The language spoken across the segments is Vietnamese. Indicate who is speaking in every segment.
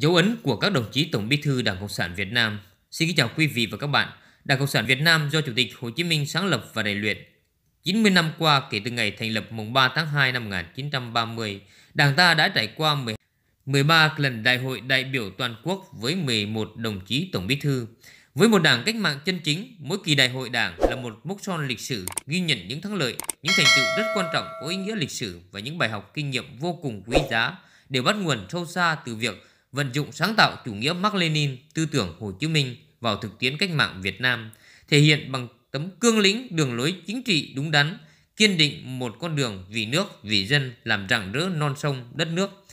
Speaker 1: Dấu ấn của các đồng chí Tổng Bí thư Đảng Cộng sản Việt Nam. Xin kính chào quý vị và các bạn. Đảng Cộng sản Việt Nam do Chủ tịch Hồ Chí Minh sáng lập và rèn luyện. 90 năm qua kể từ ngày thành lập mùng 3 tháng 2 năm 1930, Đảng ta đã trải qua 13 lần đại hội đại biểu toàn quốc với 11 đồng chí Tổng Bí thư. Với một đảng cách mạng chân chính, mỗi kỳ đại hội đảng là một mốc son lịch sử ghi nhận những thắng lợi, những thành tựu rất quan trọng có ý nghĩa lịch sử và những bài học kinh nghiệm vô cùng quý giá đều bắt nguồn sâu xa từ việc vận dụng sáng tạo chủ nghĩa Mác Lenin tư tưởng Hồ Chí Minh vào thực tiễn cách mạng Việt Nam, thể hiện bằng tấm cương lĩnh đường lối chính trị đúng đắn, kiên định một con đường vì nước, vì dân làm rạng rỡ non sông đất nước.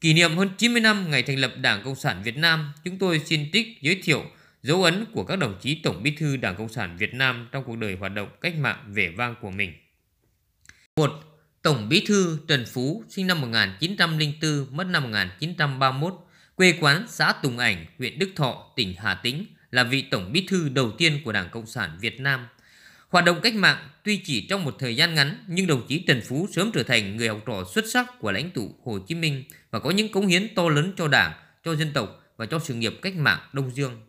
Speaker 1: Kỷ niệm hơn 90 năm ngày thành lập Đảng Cộng sản Việt Nam, chúng tôi xin trích giới thiệu dấu ấn của các đồng chí Tổng Bí thư Đảng Cộng sản Việt Nam trong cuộc đời hoạt động cách mạng vẻ vang của mình. 1. Tổng Bí thư Trần Phú sinh năm 1904, mất năm 1931, quê quán xã Tùng Ảnh, huyện Đức Thọ, tỉnh Hà Tĩnh, là vị tổng bí thư đầu tiên của Đảng Cộng sản Việt Nam. Hoạt động cách mạng tuy chỉ trong một thời gian ngắn, nhưng đồng chí Trần Phú sớm trở thành người học trò xuất sắc của lãnh tụ Hồ Chí Minh và có những cống hiến to lớn cho Đảng, cho dân tộc và cho sự nghiệp cách mạng Đông Dương.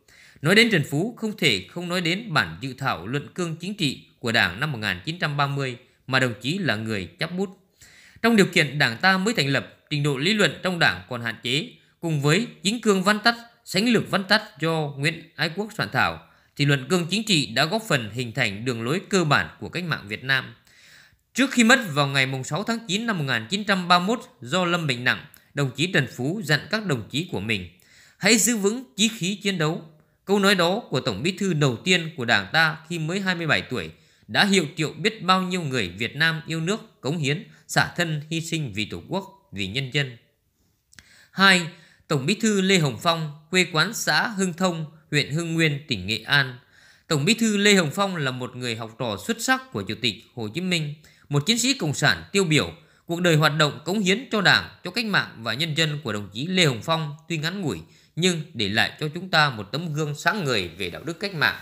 Speaker 1: Nói đến Trần Phú không thể không nói đến bản dự thảo luận cương chính trị của Đảng năm 1930 mà đồng chí là người chắp bút. Trong điều kiện Đảng ta mới thành lập, trình độ lý luận trong Đảng còn hạn chế, cùng với chính cương văn tắt, sánh lược văn tắt do Nguyễn Ái Quốc soạn thảo, thì luận cương chính trị đã góp phần hình thành đường lối cơ bản của cách mạng Việt Nam. Trước khi mất vào ngày 6 tháng 9 năm 1931 do lâm bệnh nặng, đồng chí Trần Phú dặn các đồng chí của mình hãy giữ vững chí khí chiến đấu. Câu nói đó của Tổng Bí thư đầu tiên của Đảng ta khi mới 27 tuổi đã hiệu triệu biết bao nhiêu người Việt Nam yêu nước, cống hiến, xả thân hy sinh vì Tổ quốc, vì nhân dân. 2. Tổng bí thư Lê Hồng Phong, quê quán xã Hưng Thông, huyện Hưng Nguyên, tỉnh Nghệ An. Tổng bí thư Lê Hồng Phong là một người học trò xuất sắc của Chủ tịch Hồ Chí Minh, một chiến sĩ cộng sản tiêu biểu. Cuộc đời hoạt động cống hiến cho Đảng, cho cách mạng và nhân dân của đồng chí Lê Hồng Phong tuy ngắn ngủi nhưng để lại cho chúng ta một tấm gương sáng người về đạo đức cách mạng.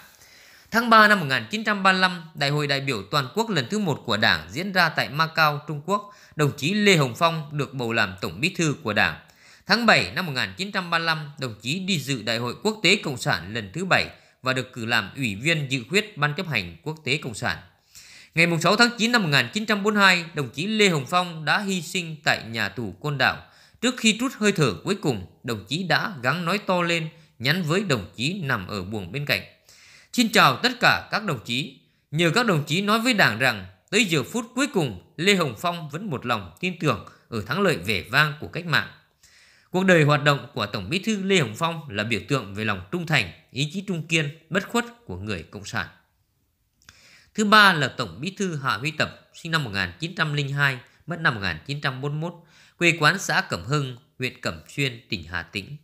Speaker 1: Tháng 3 năm 1935, Đại hội đại biểu toàn quốc lần thứ một của Đảng diễn ra tại Macau, Trung Quốc. Đồng chí Lê Hồng Phong được bầu làm Tổng Bí thư của Đảng. Tháng 7 năm 1935, đồng chí đi dự Đại hội Quốc tế Cộng sản lần thứ 7 và được cử làm Ủy viên dự khuyết Ban chấp hành Quốc tế Cộng sản. Ngày 6 tháng 9 năm 1942, đồng chí Lê Hồng Phong đã hy sinh tại nhà tù Côn Đảo. Trước khi rút hơi thở cuối cùng, đồng chí đã gắng nói to lên, nhắn với đồng chí nằm ở buồng bên cạnh. Xin chào tất cả các đồng chí. Nhờ các đồng chí nói với Đảng rằng tới giờ phút cuối cùng, Lê Hồng Phong vẫn một lòng tin tưởng ở thắng lợi vẻ vang của cách mạng. Cuộc đời hoạt động của Tổng Bí thư Lê Hồng Phong là biểu tượng về lòng trung thành, ý chí trung kiên, bất khuất của người Cộng sản. Thứ ba là Tổng Bí thư Hạ Huy Tập, sinh năm 1902, mất năm 1941, quê quán xã Cẩm Hưng, huyện Cẩm Xuyên, tỉnh Hà Tĩnh.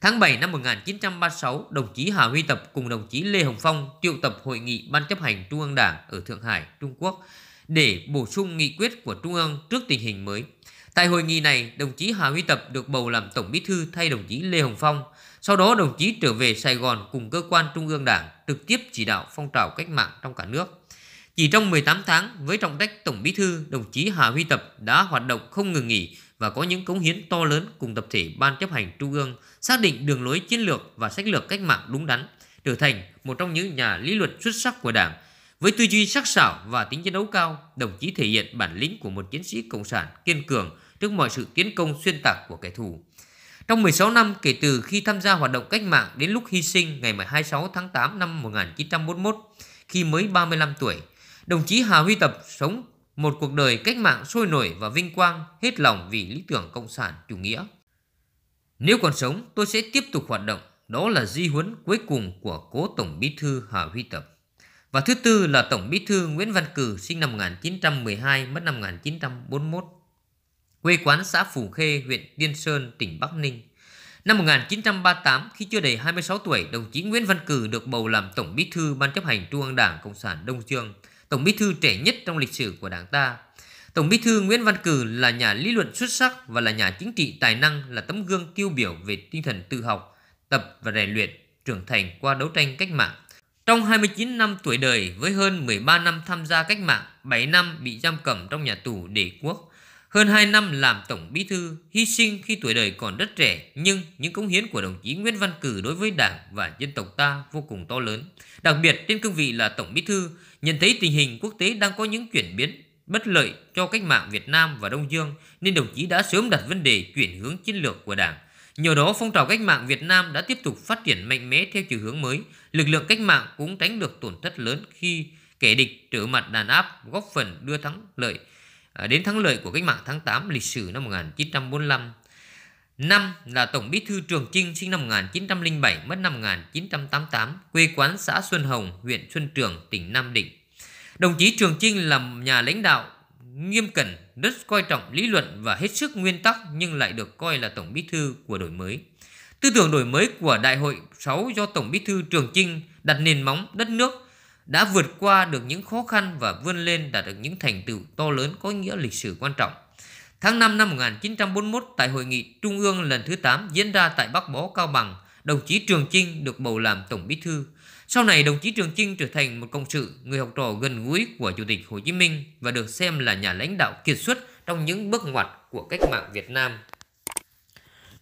Speaker 1: Tháng 7 năm 1936, đồng chí Hà Huy Tập cùng đồng chí Lê Hồng Phong triệu tập hội nghị Ban chấp hành Trung ương Đảng ở Thượng Hải, Trung Quốc để bổ sung nghị quyết của Trung ương trước tình hình mới – Tại hội nghị này, đồng chí Hà Huy Tập được bầu làm Tổng Bí thư thay đồng chí Lê Hồng Phong. Sau đó đồng chí trở về Sài Gòn cùng cơ quan Trung ương Đảng trực tiếp chỉ đạo phong trào cách mạng trong cả nước. Chỉ trong 18 tháng, với trọng trách Tổng Bí thư, đồng chí Hà Huy Tập đã hoạt động không ngừng nghỉ và có những cống hiến to lớn cùng tập thể Ban chấp hành Trung ương, xác định đường lối chiến lược và sách lược cách mạng đúng đắn, trở thành một trong những nhà lý luận xuất sắc của Đảng. Với tư duy sắc sảo và tính chiến đấu cao, đồng chí thể hiện bản lĩnh của một chiến sĩ cộng sản kiên cường, trước mọi sự tiến công xuyên tạc của kẻ thù. Trong 16 năm kể từ khi tham gia hoạt động cách mạng đến lúc hy sinh ngày 26 tháng 8 năm 1941, khi mới 35 tuổi, đồng chí Hà Huy Tập sống một cuộc đời cách mạng sôi nổi và vinh quang, hết lòng vì lý tưởng cộng sản chủ nghĩa. Nếu còn sống, tôi sẽ tiếp tục hoạt động, đó là di huấn cuối cùng của cố Tổng Bí thư Hà Huy Tập. Và thứ tư là Tổng Bí thư Nguyễn Văn Cừ sinh năm 1912 mất năm 1941 quê quán xã Phù Khê, huyện Tiên Sơn, tỉnh Bắc Ninh. Năm 1938, khi chưa đầy 26 tuổi, đồng chí Nguyễn Văn Cử được bầu làm Tổng Bí thư Ban chấp hành Trung ương Đảng Cộng sản Đông Dương, Tổng Bí thư trẻ nhất trong lịch sử của Đảng ta. Tổng Bí thư Nguyễn Văn Cử là nhà lý luận xuất sắc và là nhà chính trị tài năng, là tấm gương tiêu biểu về tinh thần tự học, tập và rèn luyện, trưởng thành qua đấu tranh cách mạng. Trong 29 năm tuổi đời với hơn 13 năm tham gia cách mạng, 7 năm bị giam cầm trong nhà tù đế quốc, hơn 2 năm làm Tổng Bí Thư, hy sinh khi tuổi đời còn rất trẻ, nhưng những cống hiến của đồng chí Nguyễn Văn Cử đối với Đảng và dân tộc ta vô cùng to lớn. Đặc biệt trên cương vị là Tổng Bí Thư, nhận thấy tình hình quốc tế đang có những chuyển biến bất lợi cho cách mạng Việt Nam và Đông Dương nên đồng chí đã sớm đặt vấn đề chuyển hướng chiến lược của Đảng. Nhờ đó phong trào cách mạng Việt Nam đã tiếp tục phát triển mạnh mẽ theo chiều hướng mới, lực lượng cách mạng cũng tránh được tổn thất lớn khi kẻ địch trở mặt đàn áp, góp phần đưa thắng lợi À, đến thắng lợi của cách mạng tháng 8 lịch sử năm 1945. Năm là Tổng Bí thư Trường Chinh sinh năm 1907, mất năm 1988, quê quán xã Xuân Hồng, huyện Xuân Trường, tỉnh Nam Định. Đồng chí Trường Chinh là nhà lãnh đạo nghiêm cẩn, rất coi trọng lý luận và hết sức nguyên tắc nhưng lại được coi là Tổng Bí thư của đổi mới. Tư tưởng đổi mới của Đại hội 6 do Tổng Bí thư Trường Chinh đặt nền móng đất nước đã vượt qua được những khó khăn và vươn lên đạt được những thành tựu to lớn có nghĩa lịch sử quan trọng. Tháng 5 năm 1941 tại hội nghị Trung ương lần thứ 8 diễn ra tại Bắc Bó Cao Bằng, đồng chí Trường Chinh được bầu làm Tổng Bí thư. Sau này đồng chí Trường Chinh trở thành một công sự, người học trò gần gũi của Chủ tịch Hồ Chí Minh và được xem là nhà lãnh đạo kiệt xuất trong những bước ngoặt của cách mạng Việt Nam.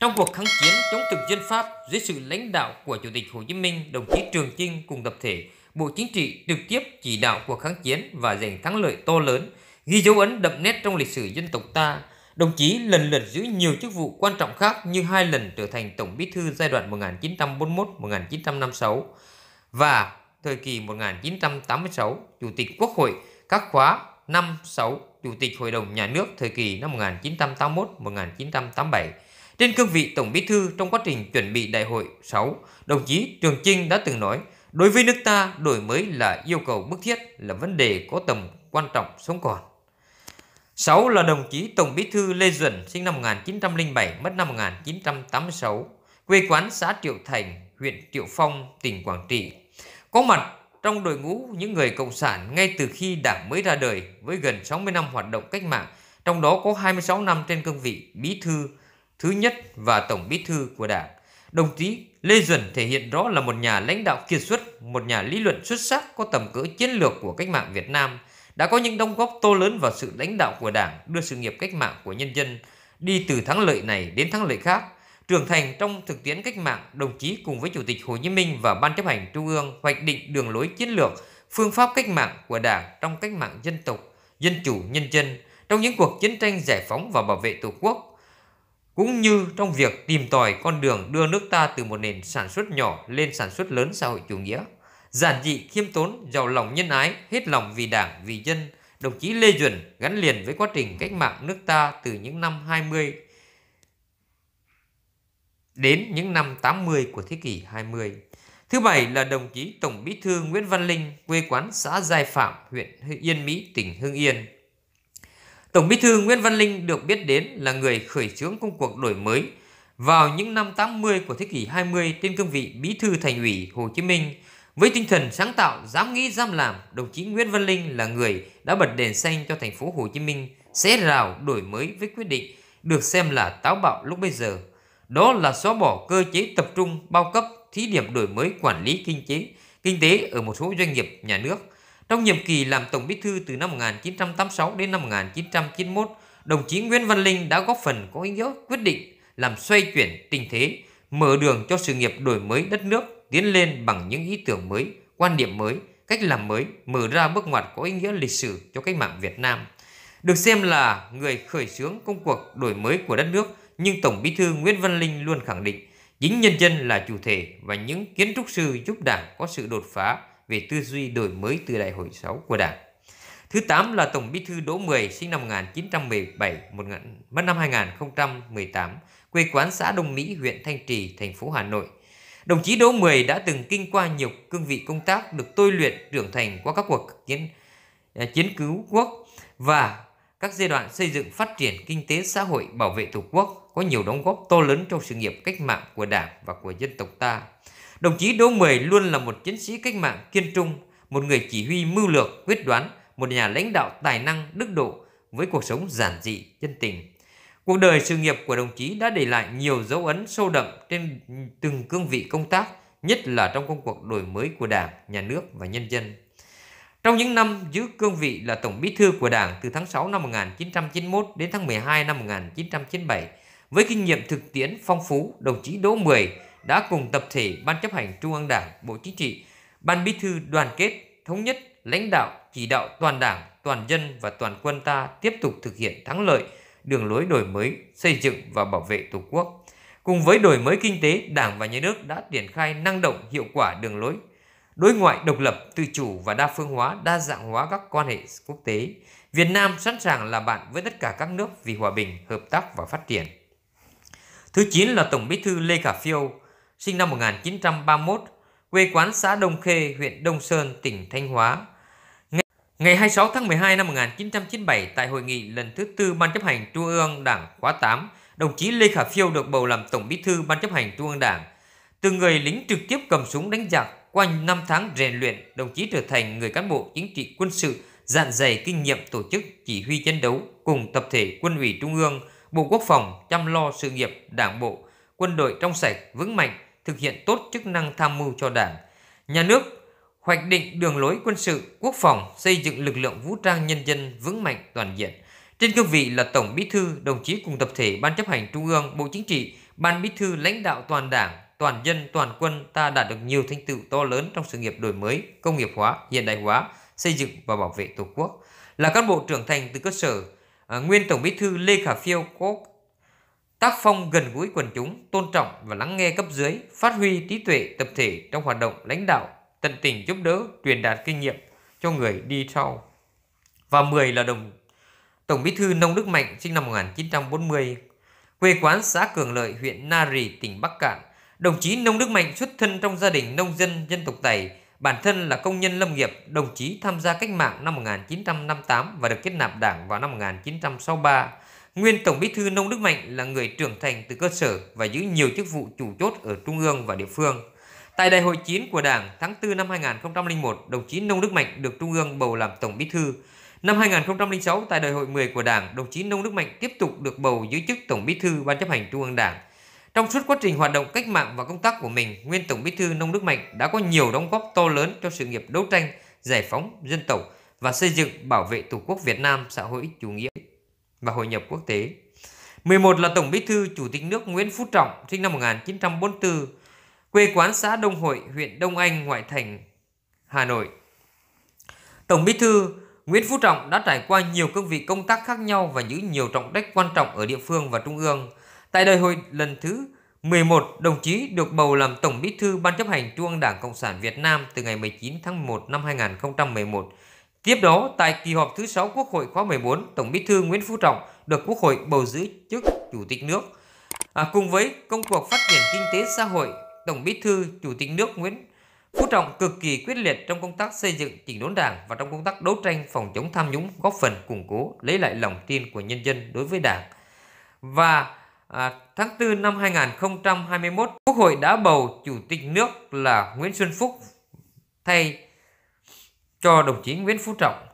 Speaker 1: Trong cuộc kháng chiến chống thực dân Pháp dưới sự lãnh đạo của Chủ tịch Hồ Chí Minh, đồng chí Trường Chinh cùng tập thể Bộ Chính trị trực tiếp chỉ đạo cuộc kháng chiến và giành thắng lợi to lớn, ghi dấu ấn đậm nét trong lịch sử dân tộc ta. Đồng chí lần lượt giữ nhiều chức vụ quan trọng khác như hai lần trở thành Tổng Bí thư giai đoạn 1941-1956 và thời kỳ 1986 Chủ tịch Quốc hội các khóa 5, 6 Chủ tịch Hội đồng Nhà nước thời kỳ năm 1981-1987. Trên cương vị Tổng Bí thư trong quá trình chuẩn bị đại hội 6, đồng chí Trường Chinh đã từng nói – Đối với nước ta, đổi mới là yêu cầu bức thiết, là vấn đề có tầm quan trọng sống còn. 6 là đồng chí Tổng Bí thư Lê Duẩn, sinh năm 1907, mất năm 1986, quê quán xã Triệu Thành, huyện Triệu Phong, tỉnh Quảng Trị. Có mặt trong đội ngũ những người cộng sản ngay từ khi Đảng mới ra đời với gần 60 năm hoạt động cách mạng, trong đó có 26 năm trên cương vị Bí thư thứ nhất và Tổng Bí thư của Đảng. Đồng chí Lê Duẩn thể hiện rõ là một nhà lãnh đạo kiệt xuất một nhà lý luận xuất sắc có tầm cỡ chiến lược của cách mạng Việt Nam, đã có những đóng góp to lớn vào sự lãnh đạo của Đảng đưa sự nghiệp cách mạng của nhân dân đi từ thắng lợi này đến thắng lợi khác. Trưởng thành trong thực tiễn cách mạng, đồng chí cùng với Chủ tịch Hồ Chí Minh và Ban chấp hành Trung ương hoạch định đường lối chiến lược, phương pháp cách mạng của Đảng trong cách mạng dân tộc, dân chủ nhân dân trong những cuộc chiến tranh giải phóng và bảo vệ Tổ quốc cũng như trong việc tìm tòi con đường đưa nước ta từ một nền sản xuất nhỏ lên sản xuất lớn xã hội chủ nghĩa giản dị khiêm tốn giàu lòng nhân ái hết lòng vì đảng vì dân đồng chí Lê Duẩn gắn liền với quá trình cách mạng nước ta từ những năm 20 đến những năm 80 của thế kỷ 20. Thứ bảy là đồng chí Tổng Bí thư Nguyễn Văn Linh, quê quán xã Giai Phạm, huyện Yên Mỹ, tỉnh Hưng Yên. Tổng Bí thư Nguyễn Văn Linh được biết đến là người khởi xướng công cuộc đổi mới vào những năm 80 của thế kỷ 20 trên cương vị Bí thư Thành ủy Hồ Chí Minh với tinh thần sáng tạo, dám nghĩ, dám làm, đồng chí Nguyễn Văn Linh là người đã bật đèn xanh cho thành phố Hồ Chí Minh sẽ rào đổi mới với quyết định được xem là táo bạo lúc bây giờ. Đó là xóa bỏ cơ chế tập trung bao cấp thí điểm đổi mới quản lý kinh tế, kinh tế ở một số doanh nghiệp nhà nước. Trong nhiệm kỳ làm Tổng Bí thư từ năm 1986 đến năm 1991, đồng chí Nguyễn Văn Linh đã góp phần có ý nghĩa quyết định làm xoay chuyển tình thế, mở đường cho sự nghiệp đổi mới đất nước tiến lên bằng những ý tưởng mới, quan điểm mới, cách làm mới, mở ra bước ngoặt có ý nghĩa lịch sử cho cách mạng Việt Nam. Được xem là người khởi xướng công cuộc đổi mới của đất nước, nhưng Tổng Bí thư Nguyễn Văn Linh luôn khẳng định chính nhân dân là chủ thể và những kiến trúc sư giúp Đảng có sự đột phá về tư duy đổi mới từ Đại hội 6 của Đảng. Thứ 8 là Tổng Bí thư Đỗ Mười sinh năm 1917, một mất năm 2018, quê quán xã Đông Mỹ, huyện Thanh Trì, thành phố Hà Nội – Đồng chí Đỗ Mười đã từng kinh qua nhiều cương vị công tác được tôi luyện trưởng thành qua các cuộc chiến à, chiến cứu quốc và các giai đoạn xây dựng phát triển kinh tế xã hội bảo vệ Tổ quốc có nhiều đóng góp to lớn trong sự nghiệp cách mạng của Đảng và của dân tộc ta. Đồng chí Đỗ Mười luôn là một chiến sĩ cách mạng kiên trung, một người chỉ huy mưu lược, quyết đoán, một nhà lãnh đạo tài năng, đức độ với cuộc sống giản dị, chân tình, Cuộc đời sự nghiệp của đồng chí đã để lại nhiều dấu ấn sâu đậm trên từng cương vị công tác, nhất là trong công cuộc đổi mới của Đảng, Nhà nước và nhân dân. Trong những năm giữ cương vị là Tổng Bí thư của Đảng từ tháng 6 năm 1991 đến tháng 12 năm 1997, với kinh nghiệm thực tiễn phong phú, đồng chí Đỗ Mười đã cùng tập thể Ban chấp hành Trung ương Đảng, Bộ Chính trị, Ban Bí thư đoàn kết, thống nhất, lãnh đạo, chỉ đạo toàn Đảng, toàn dân và toàn quân ta tiếp tục thực hiện thắng lợi đường lối đổi mới, xây dựng và bảo vệ Tổ quốc. Cùng với đổi mới kinh tế, Đảng và Nhà nước đã triển khai năng động hiệu quả đường lối đối ngoại độc lập, tự chủ và đa phương hóa, đa dạng hóa các quan hệ quốc tế. Việt Nam sẵn sàng là bạn với tất cả các nước vì hòa bình, hợp tác và phát triển. Thứ 9 là Tổng Bí thư Lê Khả Phiêu, sinh năm 1931, quê quán xã Đông Khê, huyện Đông Sơn, tỉnh Thanh Hóa, Ngày 26 tháng 12 năm 1997 tại hội nghị lần thứ tư Ban chấp hành Trung ương Đảng khóa 8, đồng chí Lê Khả Phiêu được bầu làm Tổng Bí thư Ban chấp hành Trung ương Đảng. Từ người lính trực tiếp cầm súng đánh giặc, qua năm tháng rèn luyện, đồng chí trở thành người cán bộ chính trị quân sự dạn dày kinh nghiệm tổ chức chỉ huy chiến đấu cùng tập thể quân ủy Trung ương, Bộ Quốc phòng chăm lo sự nghiệp Đảng bộ, quân đội trong sạch vững mạnh, thực hiện tốt chức năng tham mưu cho Đảng, nhà nước hoạch định đường lối quân sự, quốc phòng, xây dựng lực lượng vũ trang nhân dân vững mạnh toàn diện. Trên cương vị là Tổng Bí thư, đồng chí cùng tập thể Ban chấp hành Trung ương, Bộ Chính trị, Ban Bí thư lãnh đạo toàn Đảng, toàn dân, toàn quân ta đạt được nhiều thành tựu to lớn trong sự nghiệp đổi mới, công nghiệp hóa, hiện đại hóa, xây dựng và bảo vệ Tổ quốc. Là cán bộ trưởng thành từ cơ sở, à, nguyên Tổng Bí thư Lê Khả Phiêu có tác phong gần gũi quần chúng, tôn trọng và lắng nghe cấp dưới, phát huy trí tuệ tập thể trong hoạt động lãnh đạo tận tình giúp đỡ, truyền đạt kinh nghiệm cho người đi sau. Và 10 là đồng Tổng Bí thư Nông Đức Mạnh sinh năm 1940, quê quán xã Cường Lợi, huyện na rì tỉnh Bắc Cạn. Đồng chí Nông Đức Mạnh xuất thân trong gia đình nông dân dân tộc Tày, bản thân là công nhân lâm nghiệp, đồng chí tham gia cách mạng năm 1958 và được kết nạp đảng vào năm 1963. Nguyên Tổng Bí thư Nông Đức Mạnh là người trưởng thành từ cơ sở và giữ nhiều chức vụ chủ chốt ở trung ương và địa phương. Tại đại hội 9 của Đảng tháng 4 năm 2001, đồng chí Nông Đức Mạnh được Trung ương bầu làm Tổng Bí thư. Năm 2006, tại đại hội 10 của Đảng, đồng chí Nông Đức Mạnh tiếp tục được bầu giữ chức Tổng Bí thư Ban chấp hành Trung ương Đảng. Trong suốt quá trình hoạt động cách mạng và công tác của mình, nguyên Tổng Bí thư Nông Đức Mạnh đã có nhiều đóng góp to lớn cho sự nghiệp đấu tranh, giải phóng dân tộc và xây dựng bảo vệ Tổ quốc Việt Nam xã hội chủ nghĩa và hội nhập quốc tế. 11 là Tổng Bí thư Chủ tịch nước Nguyễn Phú Trọng sinh năm 1944 quê quán xã Đông Hội, huyện Đông Anh, ngoại thành, Hà Nội. Tổng bí thư Nguyễn Phú Trọng đã trải qua nhiều cương vị công tác khác nhau và giữ nhiều trọng trách quan trọng ở địa phương và trung ương. Tại đại hội lần thứ 11, đồng chí được bầu làm Tổng Bí thư Ban chấp hành Trung ương Đảng Cộng sản Việt Nam từ ngày 19 tháng 1 năm 2011. Tiếp đó, tại kỳ họp thứ 6 Quốc hội khóa 14, Tổng Bí thư Nguyễn Phú Trọng được Quốc hội bầu giữ chức Chủ tịch nước. À, cùng với công cuộc phát triển kinh tế xã hội Tổng Bí thư, Chủ tịch nước Nguyễn Phú Trọng cực kỳ quyết liệt trong công tác xây dựng chỉnh đốn Đảng và trong công tác đấu tranh phòng chống tham nhũng, góp phần củng cố lấy lại lòng tin của nhân dân đối với Đảng. Và à, tháng 4 năm 2021, Quốc hội đã bầu Chủ tịch nước là Nguyễn Xuân Phúc thay cho đồng chí Nguyễn Phú Trọng.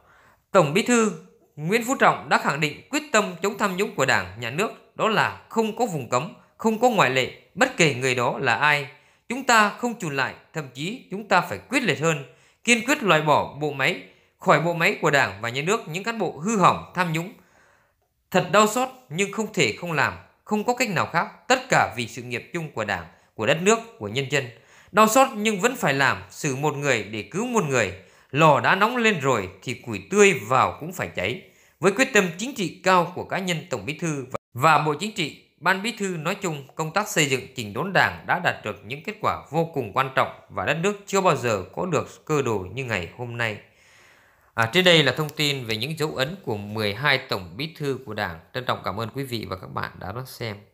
Speaker 1: Tổng Bí thư Nguyễn Phú Trọng đã khẳng định quyết tâm chống tham nhũng của Đảng, Nhà nước đó là không có vùng cấm, không có ngoại lệ, bất kể người đó là ai, Chúng ta không chùn lại, thậm chí chúng ta phải quyết liệt hơn, kiên quyết loại bỏ bộ máy khỏi bộ máy của Đảng và nhà nước những cán bộ hư hỏng, tham nhũng. Thật đau xót nhưng không thể không làm, không có cách nào khác, tất cả vì sự nghiệp chung của Đảng, của đất nước, của nhân dân. Đau xót nhưng vẫn phải làm, xử một người để cứu một người. Lò đã nóng lên rồi thì củi tươi vào cũng phải cháy. Với quyết tâm chính trị cao của cá nhân Tổng Bí thư và Bộ Chính trị Ban Bí thư nói chung, công tác xây dựng chỉnh đốn Đảng đã đạt được những kết quả vô cùng quan trọng và đất nước chưa bao giờ có được cơ đồ như ngày hôm nay. À, trên đây là thông tin về những dấu ấn của 12 tổng bí thư của Đảng. Trân trọng cảm ơn quý vị và các bạn đã đón xem.